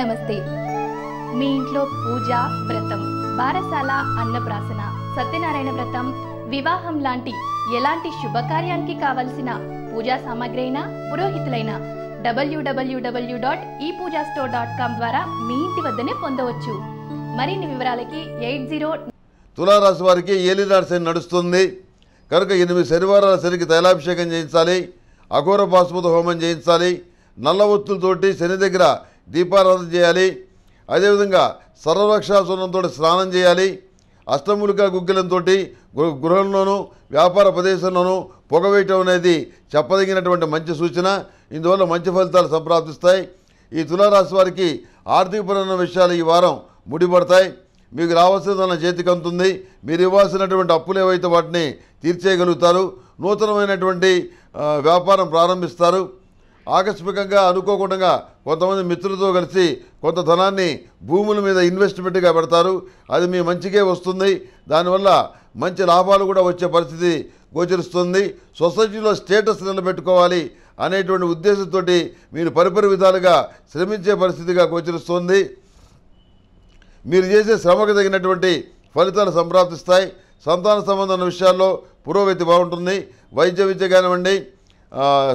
నమస్తే మీ ఇంట్లో పూజ వ్రతం బారసాల అన్నప్రాసన సత్యనారాయణ వ్రతం వివాహం లాంటి ఎలాంటి శుభకార్యానికి కావలసిన పూజా సామాగ్రి అయినా పురోహితులైనా డబ్ల్యూడబ్ల్యూడబ్ల్యూ డాట్ ఈ పూజా స్టోర్ డాట్ కామ్ ద్వారా మీ ఇంటి వద్దనే పొందవచ్చు మరిన్ని వివరాలకి ఎయిట్ జీరో తులారాశి వారికి ఏలి శని నడుస్తుంది కనుక ఎనిమిది శనివారాల శనికి తైలాభిషేకం చేయించాలి అఘోర బాస్మతి హోమం చేయించాలి నల్ల ఒత్తులతోటి శని దగ్గర దీపారాధన చేయాలి అదేవిధంగా సర్వరక్షాసనంతో స్నానం చేయాలి అష్టములిక గుగ్గిలంతో గృహంలోనూ వ్యాపార ప్రదేశంలోనూ పొగ వేయటం అనేది చెప్పదగినటువంటి మంచి సూచన ఇందువల్ల మంచి ఫలితాలు సంప్రాప్తిస్తాయి ఈ తులారాశి వారికి పరమైన విషయాలు ఈ వారం ముడిపడతాయి మీకు రావాల్సిన చేతికి అందుతుంది మీరు ఇవ్వాల్సినటువంటి అప్పులు ఏవైతే వాటిని తీర్చేయగలుగుతారు నూతనమైనటువంటి వ్యాపారం ప్రారంభిస్తారు ఆకస్మికంగా అనుకోకుండా కొంతమంది మిత్రులతో కలిసి కొంత ధనాన్ని భూముల మీద ఇన్వెస్ట్మెంట్గా పెడతారు అది మీ మంచికే వస్తుంది దానివల్ల మంచి లాభాలు కూడా వచ్చే పరిస్థితి గోచరిస్తుంది సొసైటీలో స్టేటస్ నిలబెట్టుకోవాలి అనేటువంటి ఉద్దేశంతో మీరు పరిపరి విధాలుగా శ్రమించే పరిస్థితిగా గోచరిస్తుంది మీరు చేసే శ్రమకు తగినటువంటి ఫలితాలు సంప్రాప్తిస్తాయి సంతాన సంబంధం విషయాల్లో పురోగతి బాగుంటుంది వైద్య విద్య కానివ్వండి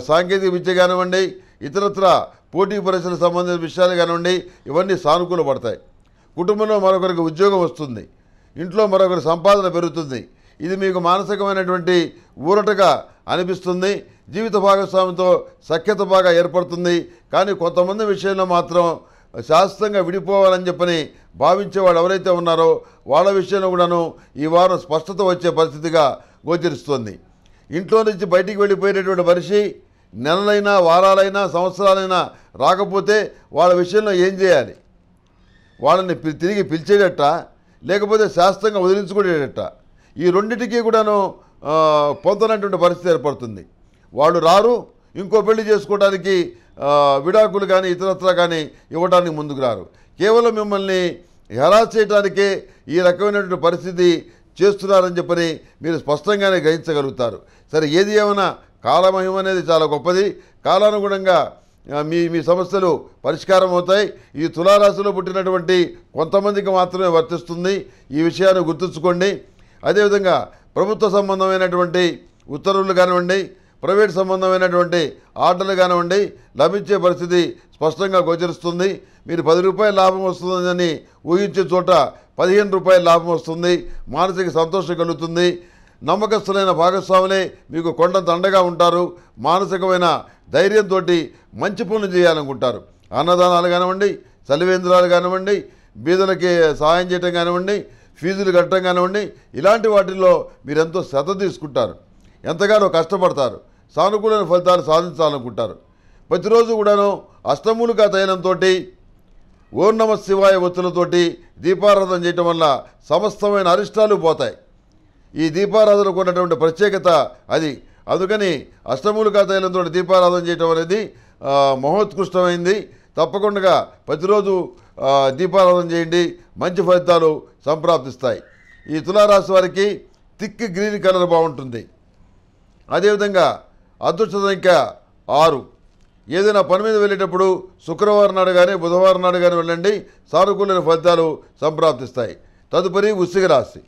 సాంకేతిక విద్య కానివ్వండి ఇతరత్ర పోటీ పరీక్షలకు సంబంధించిన విషయాలు కానివ్వండి ఇవన్నీ సానుకూల పడతాయి కుటుంబంలో మరొకరికి ఉద్యోగం వస్తుంది ఇంట్లో మరొకరి సంపాదన పెరుగుతుంది ఇది మీకు మానసికమైనటువంటి ఊరటగా అనిపిస్తుంది జీవిత భాగస్వామితో సఖ్యత బాగా ఏర్పడుతుంది కానీ కొంతమంది విషయంలో మాత్రం శాశ్వతంగా విడిపోవాలని చెప్పని భావించే వాళ్ళు ఎవరైతే ఉన్నారో వాళ్ళ విషయంలో కూడాను ఈ వారం స్పష్టత వచ్చే పరిస్థితిగా గోచరిస్తుంది ఇంట్లో నుంచి బయటికి వెళ్ళిపోయినటువంటి మనిషి నెలలైనా వారాలైనా సంవత్సరాలైనా రాకపోతే వాళ్ళ విషయంలో ఏం చేయాలి వాళ్ళని తిరిగి పిలిచేటట్ట లేకపోతే శాస్త్రంగా వదిలించుకునేటట్ట ఈ రెండింటికి కూడాను పొందనటువంటి పరిస్థితి ఏర్పడుతుంది వాళ్ళు రారు ఇంకో పెళ్లి చేసుకోవడానికి విడాకులు కానీ ఇతరత్ర కానీ ఇవ్వడానికి ముందుకు రారు కేవలం మిమ్మల్ని హెరాస్ చేయడానికే ఈ రకమైనటువంటి పరిస్థితి చేస్తున్నారని చెప్పని మీరు స్పష్టంగానే గ్రహించగలుగుతారు సరే ఏది ఏమైనా కాలమహిమ అనేది చాలా గొప్పది కాలానుగుణంగా మీ మీ సమస్యలు పరిష్కారం అవుతాయి ఈ తులారాశిలో పుట్టినటువంటి కొంతమందికి మాత్రమే వర్తిస్తుంది ఈ విషయాన్ని గుర్తుంచుకోండి అదేవిధంగా ప్రభుత్వ సంబంధమైనటువంటి ఉత్తర్వులు కానివ్వండి ప్రైవేట్ సంబంధమైనటువంటి ఆర్డర్లు కానివ్వండి లభించే పరిస్థితి స్పష్టంగా గోచరిస్తుంది మీరు పది రూపాయల లాభం వస్తుందని ఊహించే చోట పదిహేను రూపాయల లాభం వస్తుంది మానసిక సంతోషం కలుగుతుంది నమ్మకస్తులైన భాగస్వాములే మీకు కొండంత అండగా ఉంటారు మానసికమైన ధైర్యంతో మంచి పనులు చేయాలనుకుంటారు అన్నదానాలు కానివ్వండి చలివేంద్రాలు కానివ్వండి బీదలకి సహాయం చేయటం కానివ్వండి ఫీజులు కట్టడం కానివ్వండి ఇలాంటి వాటిల్లో మీరెంతో శ్రద్ధ తీసుకుంటారు ఎంతగానో కష్టపడతారు సానుకూలమైన ఫలితాలు సాధించాలనుకుంటారు ప్రతిరోజు కూడాను అష్టములుగా తైలంతో ఓర్ణమ శివాయ ఒత్తులతోటి దీపారాధన చేయటం వల్ల సమస్తమైన అరిష్టాలు పోతాయి ఈ దీపారాధనకు ఉన్నటువంటి ప్రత్యేకత అది అందుకని అష్టములుగా తైలంతో దీపారాధన చేయటం అనేది మహోత్కృష్టమైంది తప్పకుండా ప్రతిరోజు దీపారాధన చేయండి మంచి ఫలితాలు సంప్రాప్తిస్తాయి ఈ తులారాశి వారికి థిక్ గ్రీన్ కలర్ బాగుంటుంది అదేవిధంగా అదృష్ట సంఖ్య ఆరు ఏదైనా పని మీద వెళ్ళేటప్పుడు శుక్రవారం నాడు కానీ బుధవారం నాడు కానీ వెళ్ళండి సానుకూలమైన ఫలితాలు సంప్రాప్తిస్తాయి తదుపరి వృశ్చిక రాశి